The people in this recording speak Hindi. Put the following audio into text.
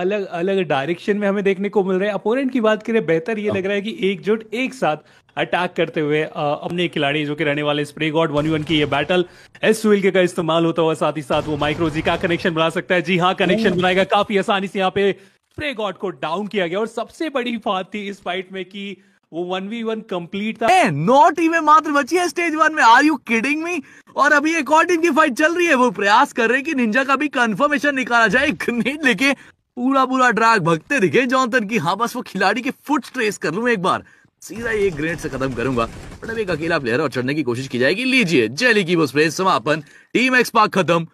अलग अलग डायरेक्शन में हमें देखने को मिल रहा है अपोनेंट की बात करें बेहतर ये लग रहा है कि एकजुट एक साथ अटैक करते हुए अपने खिलाड़ी जो कि रहने वाले स्प्रे गॉड वन वन की ये बैटल एस सुल के का इस्तेमाल होता हुआ साथ ही साथ वो माइक्रोजी का कनेक्शन बना सकता है जी हाँ कनेक्शन बनाएगा काफी आसानी से यहाँ पे स्प्रे गॉड को डाउन किया गया और सबसे बड़ी बात थी इस फाइट में की वो वन वी वन कम्प्लीट था नॉट ई मात्र बची है स्टेज वन में आर यू किडिंग मी और अभी एक और टीम की फाइट चल रही है वो प्रयास कर रहे हैं कि निंजा का भी कंफर्मेशन निकाला जाए ग्रेनेड लेके पूरा पूरा ड्रैग भगते दिखे जॉनसन की हाँ बस वो खिलाड़ी के फुट ट्रेस कर लू एक बार सीधा एक ग्रेड से खत्म करूंगा बट अब एक अकेला प्लेयर और चढ़ने की कोशिश की जाएगी लीजिए जेली की वो समापन टीम एक्सपाक खत्म